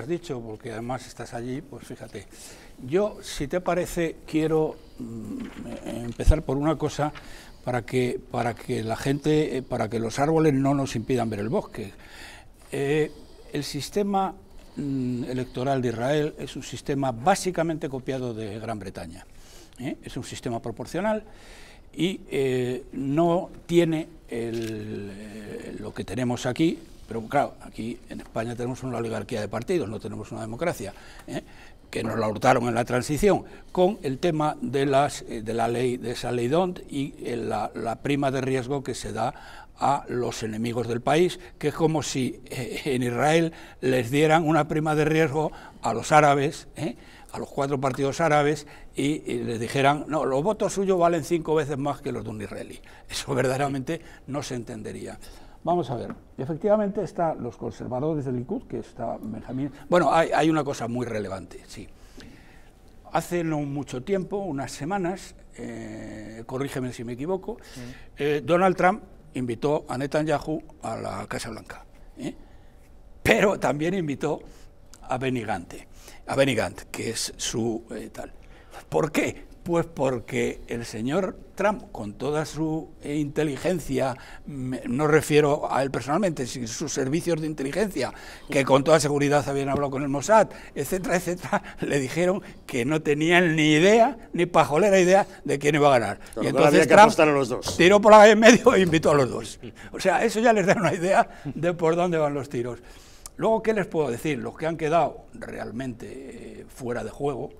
has dicho, porque además estás allí, pues fíjate. Yo, si te parece, quiero mm, empezar por una cosa para que, para que la gente, eh, para que los árboles no nos impidan ver el bosque. Eh, el sistema mm, electoral de Israel es un sistema básicamente copiado de Gran Bretaña. ¿eh? Es un sistema proporcional y no tiene lo que tenemos aquí, pero claro, aquí en España tenemos una oligarquía de partidos, no tenemos una democracia, ¿eh? que nos la hurtaron en la transición, con el tema de, las, eh, de la ley, de esa ley y eh, la, prima de riesgo que se da a los enemigos del país, que es como si en Israel les dieran una prima de riesgo a los árabes, a los cuatro partidos árabes, y, y, les dijeran, no, los votos suyos valen cinco veces más que los de un israelí. Eso verdaderamente no se entendería. Vamos a ver, efectivamente están los conservadores del Likud, que está Benjamín... Bueno, hay, una cosa muy relevante, sí. Hace no mucho tiempo, unas semanas, eh, corrígeme si me equivoco, eh, Donald Trump invitó a Netanyahu a la Casa Blanca, ¿eh? pero también invitó a Benny a Benigant, que es su tal. ¿Por qué? Pues porque el señor Trump, con toda su eh, inteligencia, no refiero a él personalmente, sino sus servicios de inteligencia, que con toda seguridad habían hablado con el Mossad, etcétera, etcétera, le dijeron que no tenían ni idea, ni pajolera idea de quién iba a ganar. y entonces Trump los dos. tiró por la en medio e invitó a los dos. O sea, eso ya les da una idea de por dónde van los tiros. Luego, ¿qué les puedo decir? Los que han quedado realmente eh, fuera de juego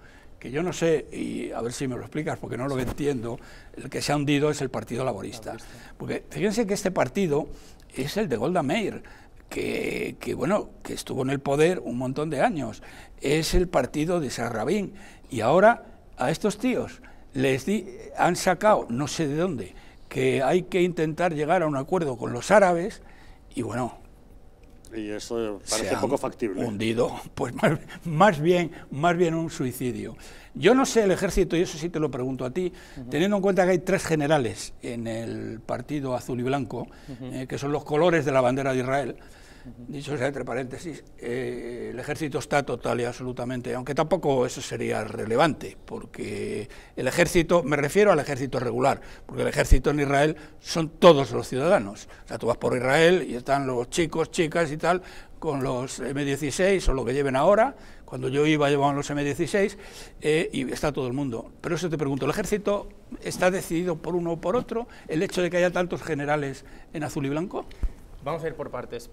que yo no sé, y a ver si me lo explicas, porque no lo entiendo, el que se ha hundido es el Partido Laborista. Porque fíjense que este partido es el de Golda Meir, que, que, bueno, que estuvo en el poder un montón de años. Es el partido de Sarrabín. Y ahora a estos tíos les han sacado, no sé de dónde, que hay que intentar llegar a un acuerdo con los árabes y bueno, y eso parece poco factible. Hundido, pues más, bien, más bien un suicidio. Yo no sé el ejército, y eso sí te lo pregunto a ti, teniendo en cuenta que hay tres generales en el partido azul y blanco, eh, que son los colores de la bandera de Israel. Dicho sea entre paréntesis, eh, el ejército está total y absolutamente, aunque tampoco eso sería relevante, porque el ejército, me refiero al ejército regular, porque el ejército en Israel son todos los ciudadanos. O sea, tú vas por Israel y están los chicos, chicas y tal, con los M16 o lo que lleven ahora, cuando yo iba llevaban los M16, eh, y está todo el mundo. Pero eso te pregunto, ¿el ejército está decidido por uno o por otro el hecho de que haya tantos generales en azul y blanco? Vamos a ir por partes.